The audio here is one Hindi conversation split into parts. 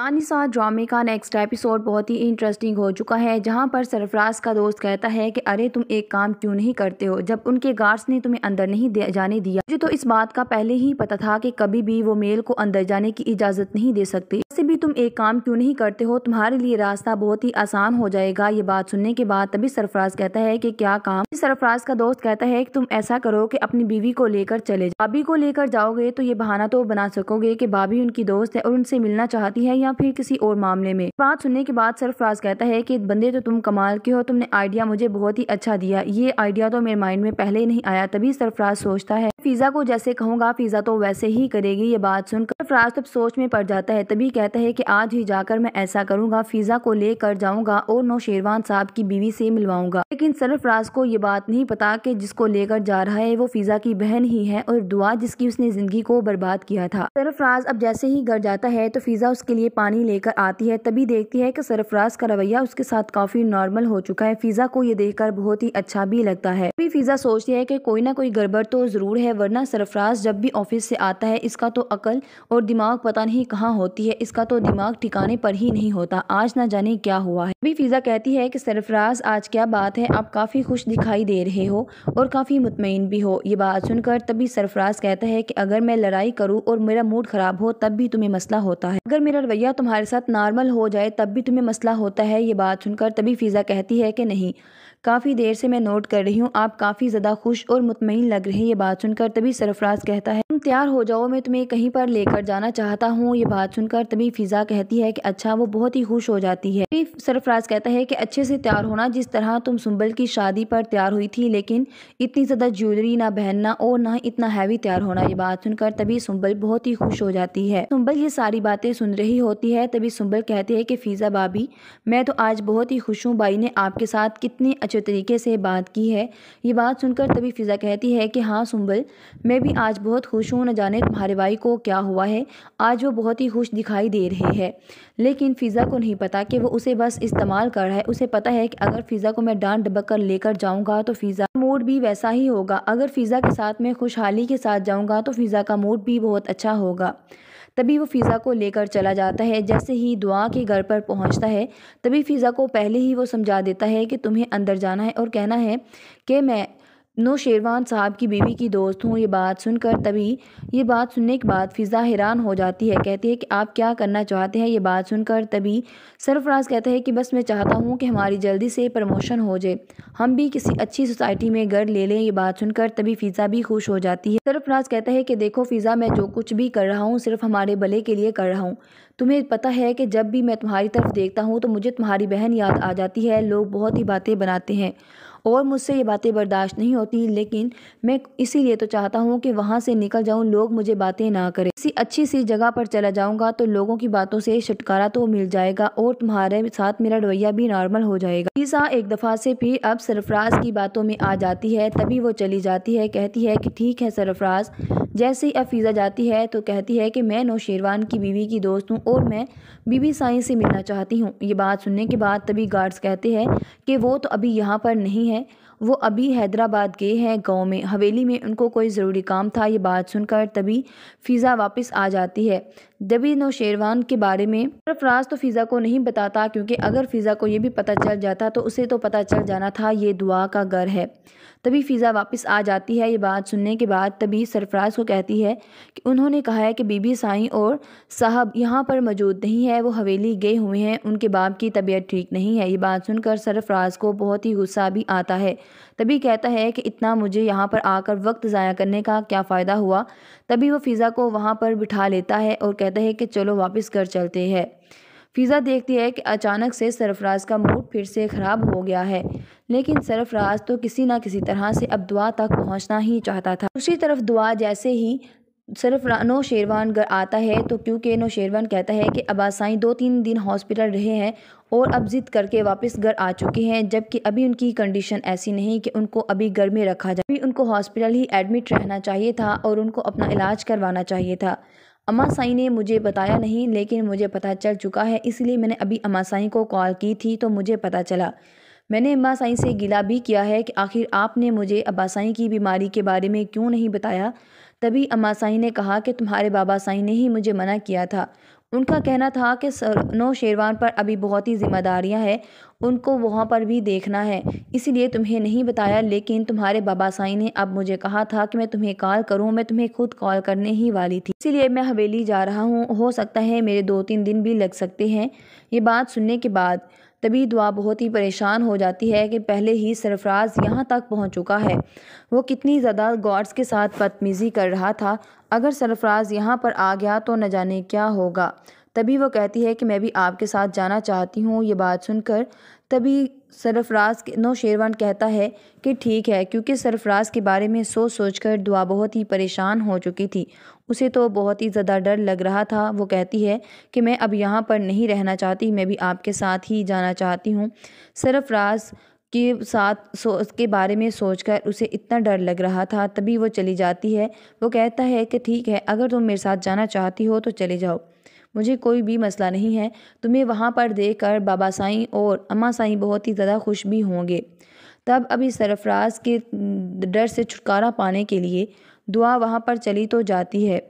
साथ ड्रामे का नेक्स्ट एपिसोड बहुत ही इंटरेस्टिंग हो चुका है जहां पर सरफराज का दोस्त कहता है कि अरे तुम एक काम क्यों नहीं करते हो जब उनके गार्ड्स ने तुम्हें अंदर नहीं जाने दिया मुझे तो इस बात का पहले ही पता था कि कभी भी वो मेल को अंदर जाने की इजाज़त नहीं दे सकते वैसे भी तुम एक काम क्यों नहीं करते हो तुम्हारे लिए रास्ता बहुत ही आसान हो जाएगा ये बात सुनने के बाद तभी सरफराज कहता है की क्या काम सरफराज का दोस्त कहता है की तुम ऐसा करो की अपनी बीवी को लेकर चले जाओ भाभी को लेकर जाओगे तो ये बहाना तो बना सकोगे की भाभी उनकी दोस्त है और उनसे मिलना चाहती है या फिर किसी और मामले में बात सुनने के बाद सरफराज कहता है कि बंदे तो तुम कमाल के हो तुमने आइडिया मुझे बहुत ही अच्छा दिया ये आइडिया तो मेरे माइंड में पहले नहीं आया तभी सरफराज सोचता है फिजा को जैसे कहूंगा फिजा तो वैसे ही करेगी ये बात सुनकर सरफराज तब सोच में पड़ जाता है तभी कहता है की आज ही जाकर मैं ऐसा करूँगा फिजा को लेकर जाऊँगा और नौशेरवान साहब की बीवी से मिलवाऊंगा लेकिन सरफराज को ये बात नहीं पता की जिसको लेकर जा रहा है वो फिजा की बहन ही है और दुआ जिसकी उसने जिंदगी को बर्बाद किया था सरफराज अब जैसे ही घर जाता है तो फिजा उसके लिए पानी लेकर आती है तभी देखती है कि सरफराज का रवैया उसके साथ काफ़ी नॉर्मल हो चुका है फ़िज़ा को ये देखकर बहुत ही अच्छा भी लगता है तभी फ़िज़ा सोचती है कि कोई ना कोई गड़बड़ तो ज़रूर है वरना सरफराज जब भी ऑफिस से आता है इसका तो अकल और दिमाग पता नहीं कहाँ होती है इसका तो दिमाग ठिकाने पर ही नहीं होता आज ना जाने क्या हुआ है तभी फ़िज़ा कहती है की सरफराज आज क्या बात है आप काफ़ी खुश दिखाई दे रहे हो और काफ़ी मुतमिन भी हो ये बात सुनकर तभी सरफराज कहता है की अगर मैं लड़ाई करूँ और मेरा मूड ख़राब हो तब भी तुम्हें मसला होता है अगर मेरा रवैया फ़िज़ा तुम्हारे साथ नॉर्मल हो जाए तब भी तुम्हें मसला होता है ये बात सुनकर तभी फ़िज़ा कहती है कि नहीं काफ़ी देर से मैं नोट कर रही हूँ आप काफ़ी ज़्यादा खुश और मुतमिन लग रहे हैं ये बात सुनकर तभी सरफराज कहता है तैयार हो जाओ मैं तुम्हें कहीं पर लेकर जाना चाहता हूँ ये बात सुनकर तभी फ़िज़ा कहती है कि अच्छा वो बहुत ही खुश हो जाती है सरफराज कहता है कि अच्छे से तैयार होना जिस तरह तुम सुंबल की शादी पर तैयार हुई थी लेकिन इतनी ज़्यादा ज्वेलरी ना पहनना और ना इतना हैवी तैयार होना ये बात सुनकर तभी सुबल बहुत ही खुश हो जाती है सुंबल ये सारी बातें सुन रही होती है तभी सुंबल कहती है कि फ़िज़ा भाभी मैं तो आज बहुत ही खुश हूँ बाई ने आपके साथ कितने अच्छे तरीके से बात की है ये बात सुनकर तभी फ़िज़ा कहती है कि हाँ सुंबल मैं भी आज बहुत खुश पूछूं न जाने तुम्हारे भाई को क्या हुआ है आज वो बहुत ही खुश दिखाई दे रहे हैं लेकिन फ़िज़ा को नहीं पता कि वो उसे बस इस्तेमाल कर रहा है उसे पता है कि अगर फ़िज़ा को मैं डांट डबक कर लेकर जाऊँगा तो फ़िज़ा मूड भी वैसा ही होगा अगर फ़िज़ा के साथ मैं खुशहाली के साथ जाऊँगा तो फ़िज़ा का मूड भी बहुत अच्छा होगा तभी वो फ़िज़ा को लेकर चला जाता है जैसे ही दुआ के घर पर पहुंचता है तभी फ़िज़ा को पहले ही वो समझा देता है कि तुम्हें अंदर जाना है और कहना है कि मैं नौशेरवान साहब की बीवी की दोस्त हूँ ये बात सुनकर तभी ये बात सुनने के बाद फ़िज़ा हैरान हो जाती है कहती है कि आप क्या करना चाहते हैं ये बात सुनकर तभी सरफराज कहता है कि बस मैं चाहता हूँ कि हमारी जल्दी से प्रमोशन हो जाए हम भी किसी अच्छी सोसाइटी में घर ले लें ये बात सुनकर तभी फ़िज़ा भी खुश हो जाती है सरफराज कहता है कि देखो फ़िज़ा मैं जो कुछ भी कर रहा हूँ सिर्फ हमारे भले के लिए कर रहा हूँ तुम्हें पता है कि जब भी मैं तुम्हारी तरफ देखता हूँ तो मुझे तुम्हारी बहन याद आ जाती है लोग बहुत ही बातें बनाते हैं और मुझसे ये बातें बर्दाश्त नहीं होती लेकिन मैं इसीलिए तो चाहता हूँ कि वहाँ से निकल जाऊँ लोग मुझे बातें ना करें किसी अच्छी सी जगह पर चला जाऊँगा तो लोगों की बातों से छुटकारा तो मिल जाएगा और तुम्हारे साथ मेरा रवैया भी नॉर्मल हो जाएगा ईसा एक दफ़ा से फिर अब सरफराज की बातों में आ जाती है तभी वो चली जाती है कहती है कि ठीक है सरफराज जैसे ही अफीज़ा जाती है तो कहती है कि मैं नौशेरवान की बीवी की दोस्त हूँ और मैं बीबी साई से मिलना चाहती हूँ ये बात सुनने के बाद तभी गार्ड्स कहते हैं कि वो तो अभी यहाँ पर नहीं है हैं वो अभी हैदराबाद गए हैं गांव में हवेली में उनको कोई ज़रूरी काम था ये बात सुनकर तभी फ़िज़ा वापस आ जाती है जबी नौशेरवान के बारे में सरफराज तो फ़िज़ा को नहीं बताता क्योंकि अगर फ़िज़ा को यह भी पता चल जाता तो उसे तो पता चल जाना था ये दुआ का घर है तभी फ़िज़ा वापस आ जाती है ये बात सुनने के बाद तभी सरफराज को कहती है कि उन्होंने कहा है कि बीबी साई और साहब यहाँ पर मौजूद नहीं है वो हवेली गए हुए हैं उनके बाप की तबीयत ठीक नहीं है ये बात सुनकर सरफराज को बहुत ही गुस्सा भी आता है तभी कहता है कि इतना मुझे यहाँ पर आकर वक्त ज़ाया करने का क्या फ़ायदा हुआ तभी वो फ़िज़ा को वहाँ पर बिठा लेता है और कहता है कि चलो वापस घर चलते हैं फ़िज़ा देखती है कि अचानक से सरफराज का मूड फिर से ख़राब हो गया है लेकिन सरफराज तो किसी ना किसी तरह से अब दुआ तक पहुंचना ही चाहता था दूसरी तरफ दुआ जैसे ही सिर्फ नौशेरवान आता है तो क्योंकि नौशेरवान कहता है कि अबासाई दो तीन दिन हॉस्पिटल रहे हैं और अब जिद करके वापस घर आ चुके हैं जबकि अभी उनकी कंडीशन ऐसी नहीं कि उनको अभी घर में रखा जाए अभी उनको हॉस्पिटल ही एडमिट रहना चाहिए था और उनको अपना इलाज करवाना चाहिए था अमा साई ने मुझे बताया नहीं लेकिन मुझे पता चल चुका है इसलिए मैंने अभी अमा साई को कॉल की थी तो मुझे पता चला मैंने अम्मा साई से गिला भी किया है कि आखिर आपने मुझे अबासाई की बीमारी के बारे में क्यों नहीं बताया तभी अम्मा साई ने कहा कि तुम्हारे बाबा साई ने ही मुझे मना किया था उनका कहना था कि सरनो शेरवान पर अभी बहुत ही जिम्मेदारियां हैं उनको वहाँ पर भी देखना है इसीलिए तुम्हें नहीं बताया लेकिन तुम्हारे बाबा साई ने अब मुझे कहा था कि मैं तुम्हें कॉल करूँ मैं तुम्हें खुद कॉल करने ही वाली थी इसीलिए मैं हवेली जा रहा हूँ हो सकता है मेरे दो तीन दिन भी लग सकते हैं ये बात सुनने के बाद तभी दुआ बहुत ही परेशान हो जाती है कि पहले ही सरफराज यहाँ तक पहुँच चुका है वो कितनी ज़्यादा गॉड्स के साथ बदतमीज़ी कर रहा था अगर सरफराज यहाँ पर आ गया तो न जाने क्या होगा तभी वो कहती है कि मैं भी आपके साथ जाना चाहती हूँ ये बात सुनकर तभी सरफराज नो शेरवान कहता है कि ठीक है क्योंकि सरफराज के बारे में सोच सोच कर दुआ बहुत ही परेशान हो चुकी थी उसे तो बहुत ही ज़्यादा डर लग रहा था वो कहती है कि मैं अब यहाँ पर नहीं रहना चाहती मैं भी आपके साथ ही जाना चाहती हूँ सरफराज के साथ सो के बारे में सोचकर उसे इतना डर लग रहा था तभी वो चली जाती है वो कहता है कि ठीक है अगर तुम मेरे साथ जाना चाहती हो तो चले जाओ मुझे कोई भी मसला नहीं है तुम्हें वहाँ पर देख कर बाबा साई और अम्मा साई बहुत ही ज़्यादा खुश भी होंगे तब अभी सरफराज के डर से छुटकारा पाने के लिए दुआ वहाँ पर चली तो जाती है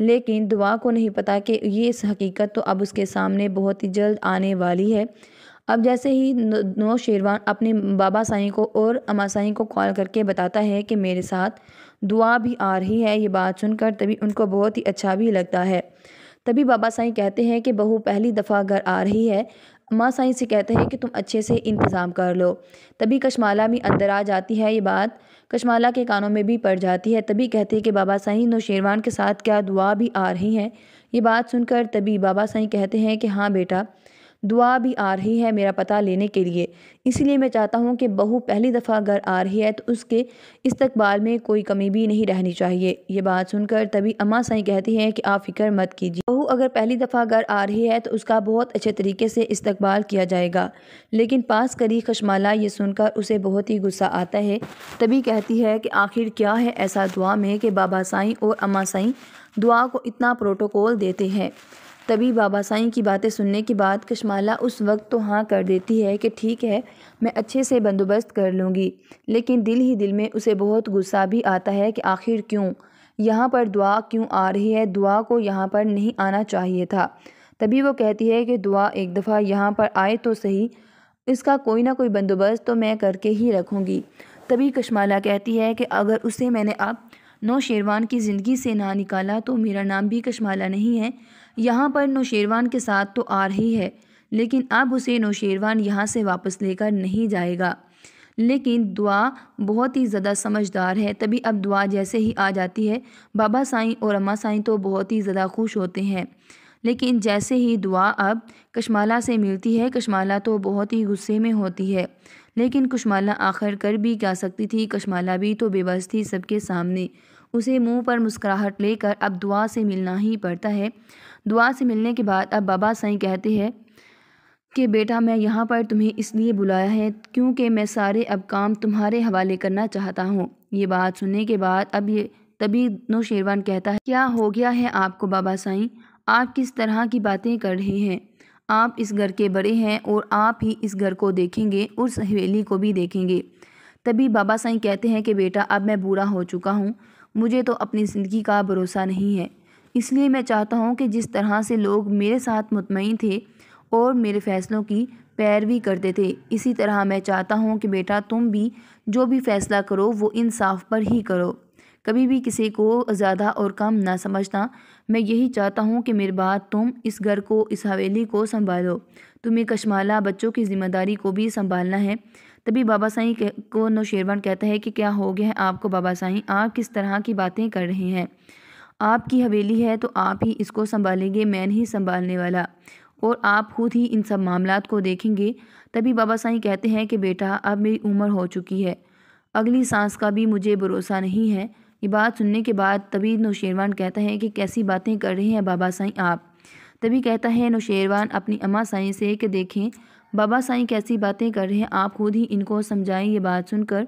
लेकिन दुआ को नहीं पता कि ये इस हकीकत तो अब उसके सामने बहुत ही जल्द आने वाली है अब जैसे ही नौ शेरवान अपने बाबा साईं को और अमा साईं को कॉल करके बताता है कि मेरे साथ दुआ भी आ रही है ये बात सुनकर तभी उनको बहुत ही अच्छा भी लगता है तभी बाबा साईं कहते हैं कि बहू पहली दफ़ा घर आ रही है अमा साईं से कहते हैं कि तुम अच्छे से इंतज़ाम कर लो तभी कशमाला भी अंदर आ जाती है ये बात कश्माला के कानों में भी पड़ जाती है तभी कहती है कि बाबा साईं नौशेरवान के साथ क्या दुआ भी आ रही हैं ये बात सुनकर तभी बाबा साईं कहते हैं कि हाँ बेटा दुआ भी आ रही है मेरा पता लेने के लिए इसलिए मैं चाहता हूँ कि बहू पहली दफ़ा घर आ रही है तो उसके इस्तकबाल में कोई कमी भी नहीं रहनी चाहिए ये बात सुनकर तभी अम्मा सही कहती हैं कि आप फिक्र मत कीजिए बहू अगर पहली दफ़ा घर आ रही है तो उसका बहुत अच्छे तरीके से इस्तकबाल किया जाएगा लेकिन पास करी खशमाला ये सुनकर उसे बहुत ही गुस्सा आता है तभी कहती है कि आखिर क्या है ऐसा दुआ में कि बाबा साई और अम्मा साई दुआ को इतना प्रोटोकॉल देते हैं तभी बाबा साईं की बातें सुनने के बाद कशमाला उस वक्त तो हाँ कर देती है कि ठीक है मैं अच्छे से बंदोबस्त कर लूँगी लेकिन दिल ही दिल में उसे बहुत गुस्सा भी आता है कि आखिर क्यों यहाँ पर दुआ क्यों आ रही है दुआ को यहाँ पर नहीं आना चाहिए था तभी वो कहती है कि दुआ एक दफ़ा यहाँ पर आए तो सही इसका कोई ना कोई बंदोबस्त तो मैं करके ही रखूँगी तभी कश्माला कहती है कि अगर उसे मैंने अब नौशेरवान की ज़िंदगी से ना निकाला तो मेरा नाम भी कशमाला नहीं है यहाँ पर नौशेरवान के साथ तो आ रही है लेकिन अब उसे नौशेरवान यहाँ से वापस लेकर नहीं जाएगा लेकिन दुआ बहुत ही ज़्यादा समझदार है तभी अब दुआ जैसे ही आ जाती है बाबा साईं और अम्मा साईं तो बहुत ही ज़्यादा खुश होते हैं लेकिन जैसे ही दुआ अब कशमाला से मिलती है कशमाला तो बहुत ही गुस्से में होती है लेकिन कुशमाला आखिर कर भी क्या सकती थी कशमाला भी तो बेबस थी सबके सामने उसे मुंह पर मुस्कुराहट लेकर अब दुआ से मिलना ही पड़ता है दुआ से मिलने के बाद अब बाबा साई कहते हैं कि बेटा मैं यहाँ पर तुम्हें इसलिए बुलाया है क्योंकि मैं सारे अब काम तुम्हारे हवाले करना चाहता हूँ ये बात सुनने के बाद अब ये तभी नौशेरवान कहता है क्या हो गया है आपको बाबा साई आप किस तरह की बातें कर रहे हैं आप इस घर के बड़े हैं और आप ही इस घर को देखेंगे और हवेली को भी देखेंगे तभी बाबा साईं कहते हैं कि बेटा अब मैं बूढ़ा हो चुका हूँ मुझे तो अपनी ज़िंदगी का भरोसा नहीं है इसलिए मैं चाहता हूँ कि जिस तरह से लोग मेरे साथ मुतमिन थे और मेरे फैसलों की पैरवी करते थे इसी तरह मैं चाहता हूँ कि बेटा तुम भी जो भी फ़ैसला करो वो इंसाफ पर ही करो कभी भी किसी को ज़्यादा और कम ना समझना मैं यही चाहता हूँ कि मेरे बाद तुम इस घर को इस हवेली को संभालो तुम्हें कशमाला बच्चों की जिम्मेदारी को भी संभालना है तभी बाबा साई को नौशेरवान कहता है कि क्या हो गया है आपको बाबा साई आप किस तरह की बातें कर रहे हैं आपकी हवेली है तो आप ही इसको संभालेंगे मैं नहीं संभालने वाला और आप खुद ही इन सब मामला को देखेंगे तभी बाबा साई कहते हैं कि बेटा अब मेरी उम्र हो चुकी है अगली सांस का भी मुझे भरोसा नहीं है ये बात सुनने के बाद तभी नौशेरवान कहता है कि कैसी बातें कर रहे हैं बाबा साईं आप तभी कहता है नौशेरवान अपनी अम्मा साईं से कि देखें बाबा साईं कैसी बातें कर रहे हैं आप खुद ही इनको समझाएं ये बात सुनकर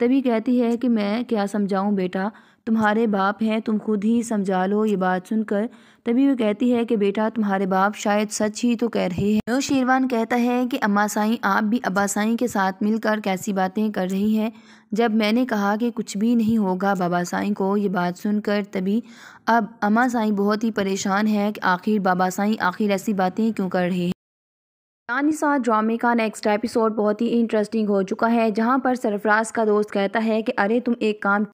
तभी कहती है कि मैं क्या समझाऊं बेटा तुम्हारे बाप हैं तुम खुद ही समझा लो ये बात सुनकर तभी वो कहती है कि बेटा तुम्हारे बाप शायद सच ही तो कह रहे हैं तो शेरवान कहता है कि अम्मा साई आप भी अब्बा साई के साथ मिलकर कैसी बातें कर रही हैं जब मैंने कहा कि कुछ भी नहीं होगा बाबा साई को ये बात सुनकर तभी अब अम्मा साई बहुत ही परेशान है कि आखिर बाबा साई आखिर ऐसी बातें क्यों कर रहे हैं रानी साथ ड्रामे का नेक्स्ट एपिसोड बहुत ही इंटरेस्टिंग हो चुका है जहाँ पर सरफराज का दोस्त कहता है कि अरे तुम एक काम